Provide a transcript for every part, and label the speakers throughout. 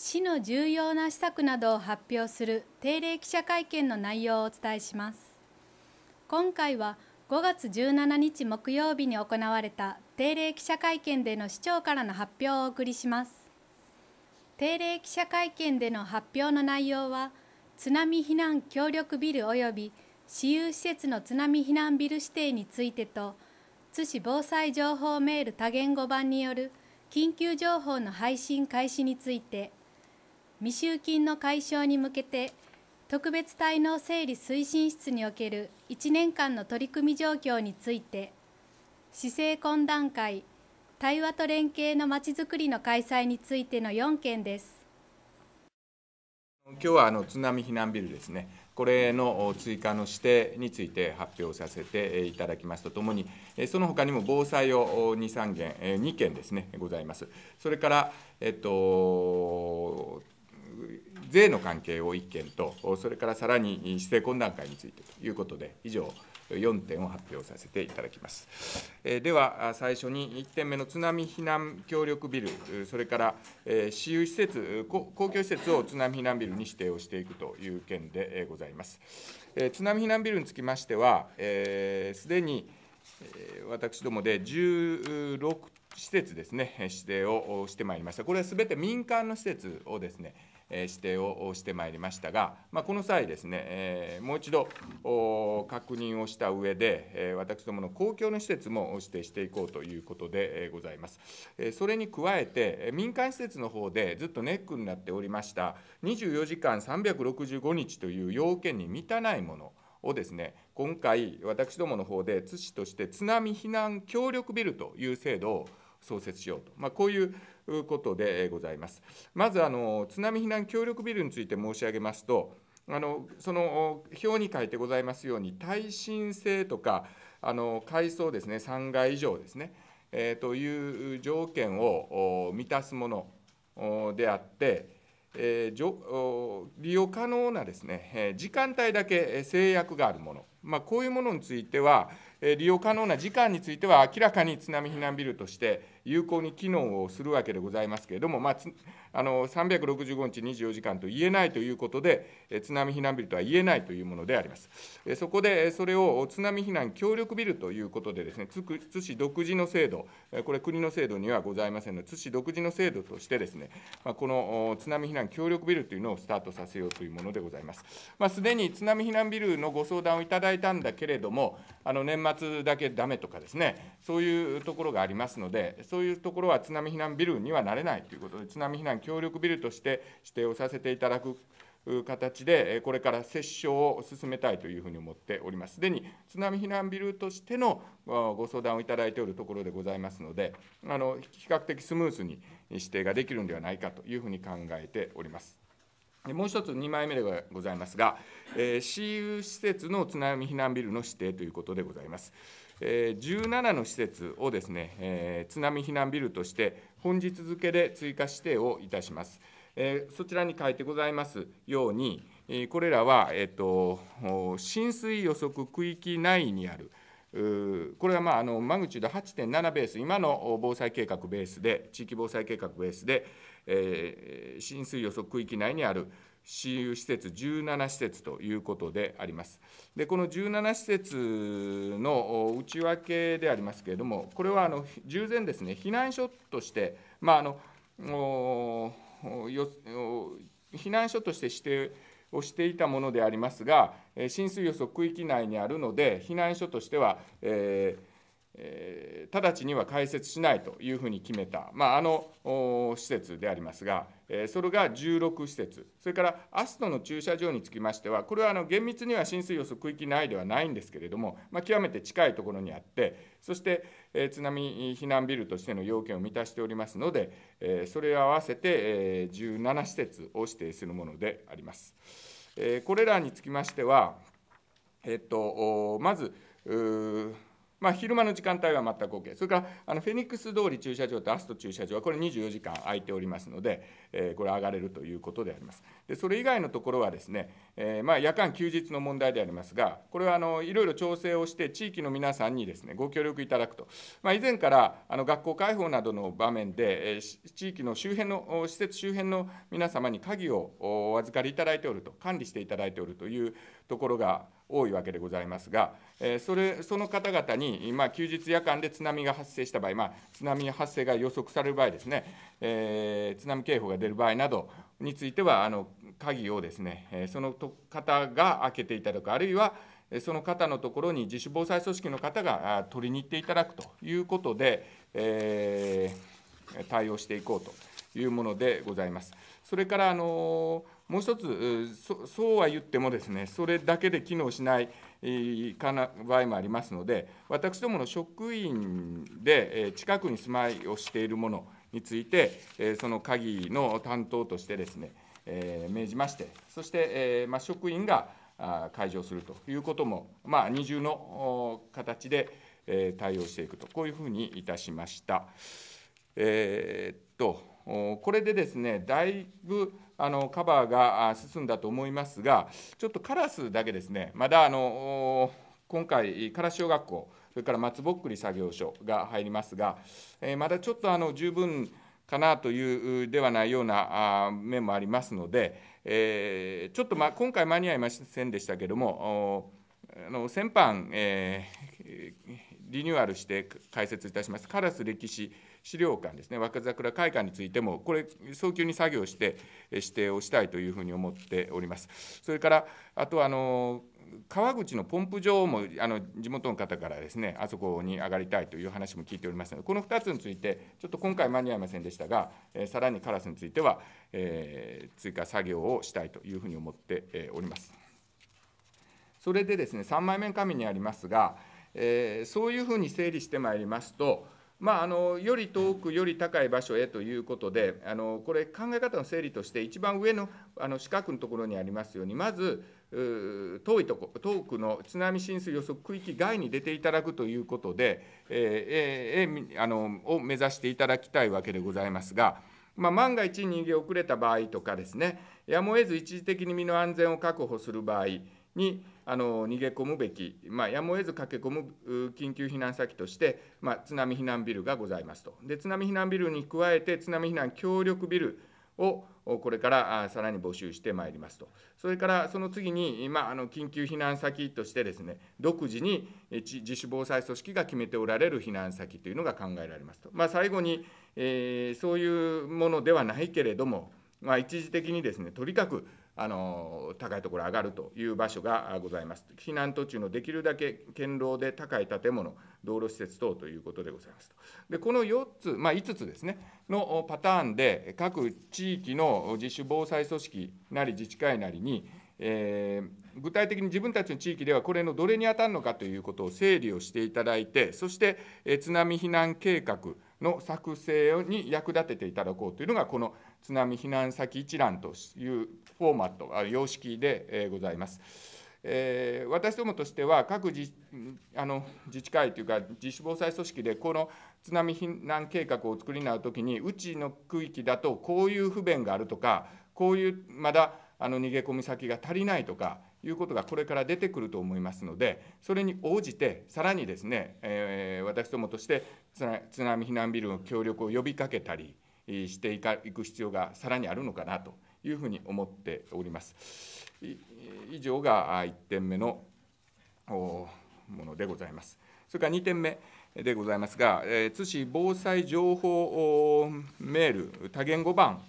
Speaker 1: 市の重要な施策などを発表する定例記者会見の内容をお伝えします今回は5月17日木曜日に行われた定例記者会見での市長からの発表をお送りします定例記者会見での発表の内容は津波避難協力ビル及び私有施設の津波避難ビル指定についてと津市防災情報メール多言語版による緊急情報の配信開始について未収金の解消に向けて特別滞納整理推進室における1年間の取り組み状況について市政懇談会対話と連携のまちづくりの開催についての4件です今日はあの津波避難ビルですねこれの追加の指定について発表させていただきますとともに、その他にも防災を2、3件、2件ですね、ございます。それから、えっと、税の関係を1件と、それからさらに市政懇談会についてということで、以上、4点を発表させていただきます。えでは、最初に1点目の津波避難協力ビル、それから、え私有施設、公共施設を津波避難ビルに指定をしていくという件でございます。え津波避難ビルにつきましては、す、えー、で、に私どもで16施設ですね、指定をしてまいりました。これはすべて民間の施設をですね、指定をしてまいりましたが、まあ、この際ですね、もう一度確認をした上で、私どもの公共の施設も指定していこうということでございます。それに加えて、民間施設の方でずっとネックになっておりました、24時間365日という要件に満たないものをですね、今回、私どもの方で津市として津波避難協力ビルという制度を創設しようと、まあ、こういうことでございます。まずあの津波避難協力ビルについて申し上げますと、あのその表に書いてございますように、耐震性とかあの階層ですね、3階以上ですね、えー、という条件を満たすものであって、えー、利用可能なですね時間帯だけ制約があるもの。まあ、こういうものについては、利用可能な時間については明らかに津波避難ビルとして有効に機能をするわけでございますけれども、まあ、あの365日24時間と言えないということで、津波避難ビルとは言えないというものであります。そこでそれを津波避難協力ビルということでです、ね、津市独自の制度、これ、国の制度にはございませんので、津市独自の制度としてです、ね、この津波避難協力ビルというのをスタートさせようというものでございます。まあ、すでに津波避難ビルのご相談をいただだいたんだけれども、あの年末だけだめとかですね、そういうところがありますので、そういうところは津波避難ビルにはなれないということで、津波避難協力ビルとして指定をさせていただく。形でこれから接種を進めたいというふうに思っております。すでに津波避難ビルとしてのご相談をいただいておるところでございますので、あの比較的スムースに指定ができるんではないかというふうに考えております。もう1つ2枚目でございますが、えー、私有施設の津波避難ビルの指定ということでございます。えー、17の施設をですね、えー、津波避難ビルとして本日付で追加指定をいたします。えそちらに書いてございますように、えこれらは、えーと、浸水予測区域内にあるこれはまああのマグチュード8.7ベース、今の防災計画ベースで、地域防災計画ベースで、え浸水予測区域内にある私有施設17施設ということであります。でこの17施設の内訳でありますけれども、これはあの従前ですね、避難所として、まあ、あの避難所として指定をしていたものでありますが、浸水予測区域内にあるので、避難所としては、えーえ直ちには開設しないというふうに決めた、まあ、あの施設でありますが、えそれが16施設、それからアストの駐車場につきましては、これはあの厳密には浸水予測区域内ではないんですけれども、まあ、極めて近いところにあって、そして、え津波避難ビルとしての要件を満たしておりますので、えそれを合わせて、え17施設を指定するものであります。えこれらにつきましては、えっと、まず、まあ、昼間の時間帯は全く OK、それからあのフェニックス通り駐車場とアスト駐車場はこれ24時間空いておりますので、えー、これ上がれるということであります。でそれ以外のところはですね、えー、まあ、夜間休日の問題でありますが、これはあのいろいろ調整をして地域の皆さんにですねご協力いただくと、まあ、以前からあの学校開放などの場面で、えー、地域の周辺の施設周辺の皆様に鍵をお預かりいただいておると管理していただいておるというところが多いわけでございますが。それその方々に、まあ、休日夜間で津波が発生した場合、まあ、津波発生が予測される場合ですね、えー、津波警報が出る場合などについては、あの鍵をですね、その方が開けていただく、あるいはその方のところに自主防災組織の方が取りに行っていただくということで、えー、対応していこうというものでございます。それからあのもう一つそうは言ってもですねそれだけで機能しないいかない場合もありますので、私どもの職員で近くに住まいをしているものについて、その鍵の担当としてですね、命じまして、そしてま職員が解除するということも、まあ、二重の形で対応していくと、こういうふうにいたしました。えー、っとこれでですね、だいぶあのカバーが進んだと思いますが、ちょっとカラスだけですね、まだあの今回、カラス小学校、それから松ぼっくり作業所が入りますが、えー、まだちょっとあの十分かなというではないような面もありますので、えー、ちょっと、ま、今回間に合いませんでしたけれども、あの先般、えー、リニューアルして解説いたします、カラス歴史資料館ですね、若桜会館についても、これ、早急に作業して指定をしたいというふうに思っております。それからあとあの川口のポンプ場もあの地元の方からですねあそこに上がりたいという話も聞いておりますのでこの2つについてちょっと今回間に合いませんでしたが、えー、さらにカラスについては、えー、追加作業をしたいというふうに思っております。それでですね3枚目の紙にありますが、えー、そういうふうに整理してまいりますとまあ、あのより遠くより高い場所へということであのこれ考え方の整理として一番上のあの四角のところにありますようにまず遠いとこ遠くの津波浸水予測区域外に出ていただくということで、えーえー、あのを目指していただきたいわけでございますが。まあ、万が一逃げ遅れた場合とかですねやむを得ず一時的に身の安全を確保する場合にあの逃げ込むべき、まあ、やむを得ず駆け込む緊急避難先として、まあ、津波避難ビルがございますとで津波避難ビルに加えて津波避難協力ビルをこれからさらに募集してまいりますと、それからその次に、まあ、あの緊急避難先としてです、ね、独自に自主防災組織が決めておられる避難先というのが考えられますと、まあ、最後に、えー、そういうものではないけれども、まあ、一時的にです、ね、とにかくあの高いところ上がるという場所がございます。避難途中のできるだけ堅牢で高い建物、道路施設等ということでございますと。でこの4つ、まあ、5つですね、のパターンで、各地域の自主防災組織なり自治会なりに、えー、具体的に自分たちの地域ではこれのどれに当たるのかということを整理をしていただいて、そして、え津波避難計画、の作成に役立てていただこうというのがこの津波避難先一覧というフォーマット様式でございます。えー、私どもとしては各自あの自治会というか自主防災組織でこの津波避難計画をお作りになるときにうちの区域だとこういう不便があるとかこういうまだあの逃げ込み先が足りないとかいうことがこれから出てくると思いますので、それに応じて、さらにですね、えー、私どもとして津波避難ビルの協力を呼びかけたりしていく必要がさらにあるのかなというふうに思っております。以上が1点目のものでございます。それから2点目でございますが、え津市防災情報メール多言語版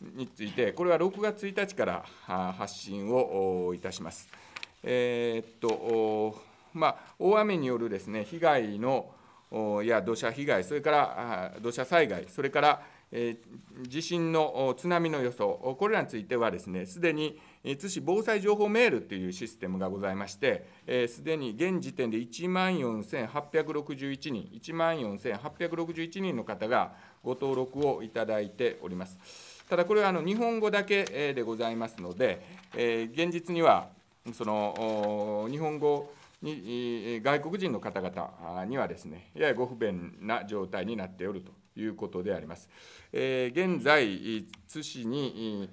Speaker 1: について、これは6月1日から発信をいたします。えー、っとまあ、大雨によるです、ね、被害のや土砂被害、それから土砂災害、それから地震の津波の予想、これらについてはですね、すでに津市防災情報メールというシステムがございまして、す、で、に現時点で1万4861人、1万4861人の方がご登録をいただいております。ただこれはあの日本語だけでございますので、え現実にはその日本語に外国人の方々にはですねややご不便な状態になっておるということであります。え現在津市に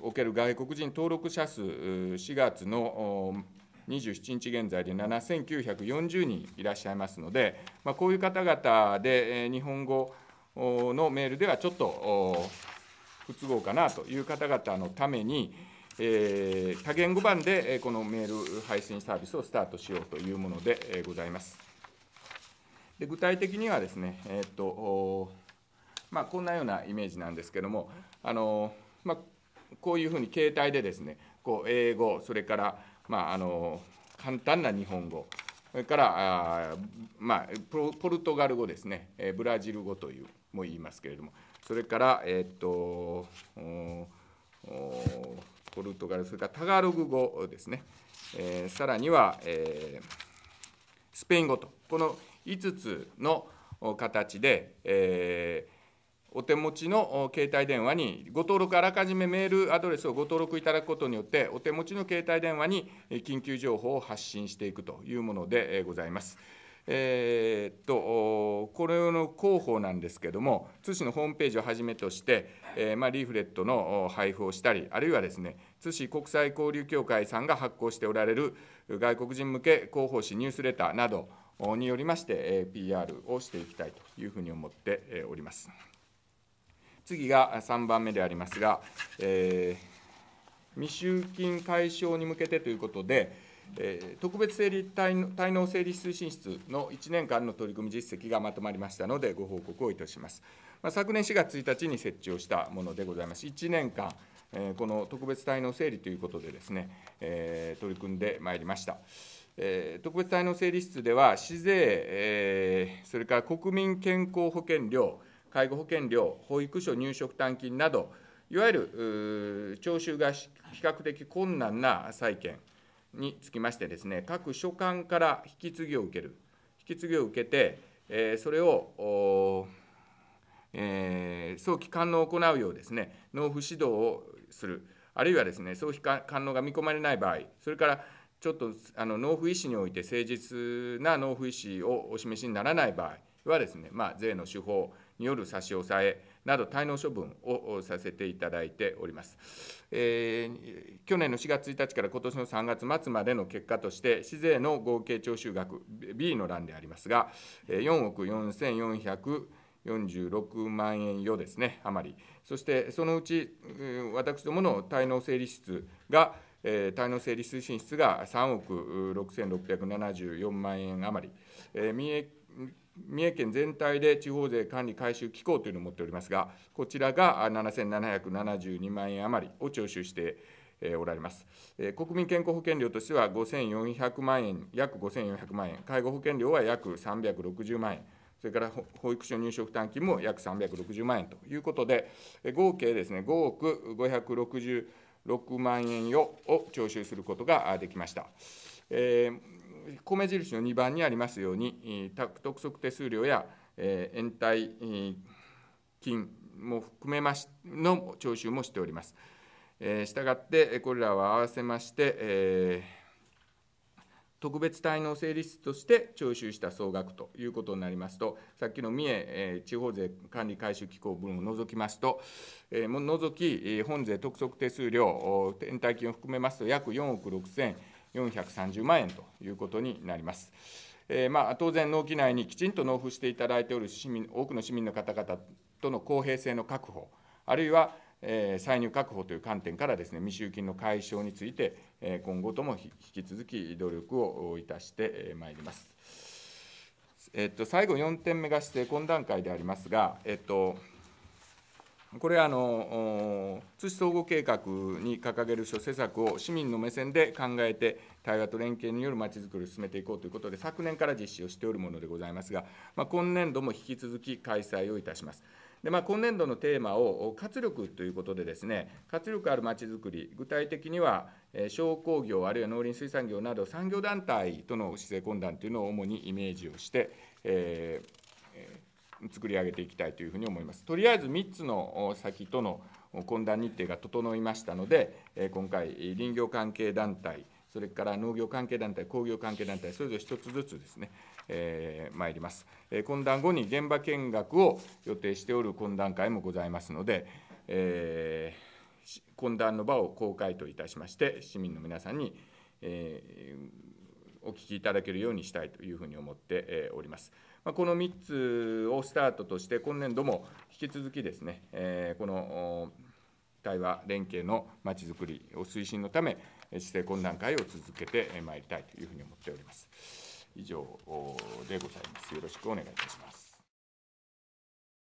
Speaker 1: おける外国人登録者数4月の27日現在で7940人いらっしゃいますので、まあ、こういう方々で日本語のメールではちょっと不都合かなという方々のために、えー、多言語版でこのメール配信サービスをスタートしようというものでございます。で具体的にはですね、えー、っとまあ、こんなようなイメージなんですけども、あのまあ、こういうふうに携帯でですねこう英語それから、まあ、あの簡単な日本語それからあ、まあ、ポルトガル語ですね、えブラジル語というも言いますけれども、それから、えー、っとポルトガル、それからタガログ語ですね、えー、さらには、えー、スペイン語と、この5つの形で、えーお手持ちの携帯電話にご登録あらかじめメールアドレスをご登録いただくことによってお手持ちの携帯電話に緊急情報を発信していくというものでございます。えー、っとこれの広報なんですけども津市のホームページをはじめとして、えー、まあ、リーフレットの配布をしたりあるいはですね津市国際交流協会さんが発行しておられる外国人向け広報誌ニュースレターなどによりまして、え PR をしていきたいというふうに思っております。次が3番目でありますが、えー、未収金解消に向けてということで、えー、特別整理滞納整理推進室の1年間の取り組み実績がまとまりましたので、ご報告をいたします。まあ、昨年4月1日に設置をしたものでございます。1年間、えー、この特別滞納整理ということでですね、えー、取り組んでまいりました。えー、特別滞納整理室では、市税、えー、それから国民健康保険料、介護保険料、保育所入職担金など、いわゆる徴収が比較的困難な債権につきましてですね、各所管から引き継ぎを受ける、引き継ぎを受けて、えそれを、えー、早期官能を行うようですね、納付指導をする、あるいはですね、早期官能が見込まれない場合、それからちょっとあの納付意思において誠実な納付意思をお示しにならない場合はですね、まあ、税の手法、による差し押さえなど滞納処分をさせていただいております。えー、去年の4月1日から今年の3月末までの結果として、市税の合計徴収額 B の欄でありますが、4億4446万円余ですね、余り、そしてそのうち私どもの滞納整理室が、滞納整理推進室が3億6674万円余り、えー、民営三重県全体で地方税管理改修機構というのを持っておりますが、こちらが7772万円余りを徴収しておられます。国民健康保険料としては5400万円、約5400万円、介護保険料は約360万円、それから保育所入所負担金も約360万円ということで、合計ですね、5億566万円を徴収することができました。えー米印の2番にありますように、特則手数料や、え延滞金も含めましの徴収もしております。えしたがって、これらは合わせまして、え特別滞納整理室として徴収した総額ということになりますと、さっきの三重、え地方税管理改修機構分を除きますと、えー、除き、本税督促手数料、延滞金を含めますと、約4億6000円。430万円ということになります。えー、まあ、当然、納期内にきちんと納付していただいておる市民多くの市民の方々との公平性の確保、あるいは、えー、歳入確保という観点からですね未収金の解消について、えー、今後とも引き続き努力をいたしてまいります。えっと、最後4点目が指定懇談会でありますが、えっとこれはあの津市総合計画に掲げる諸施策を市民の目線で考えて、対話と連携によるまちづくりを進めていこうということで、昨年から実施をしておるものでございますが、まあ、今年度も引き続き開催をいたします。でまあ、今年度のテーマを活力ということでですね活力あるまちづくり具体的には商工業あるいは農林水産業など産業団体との市政懇談というのを主にイメージをして、えー作り上げていきたいというふうに思います。とりあえず3つの先との懇談日程が整いましたので、今回、林業関係団体、それから農業関係団体、工業関係団体、それぞれ1つずつですね、えー、参ります。懇談後に現場見学を予定しておる懇談会もございますので、えー、懇談の場を公開といたしまして、市民の皆さんに、えーお聞きいただけるようにしたいというふうに思っております。まこの3つをスタートとして、今年度も引き続きですね、えこの対話連携のまちづくりを推進のため、市政懇談会を続けてまいりたいというふうに思っております。以上でございます。よろしくお願いいたします。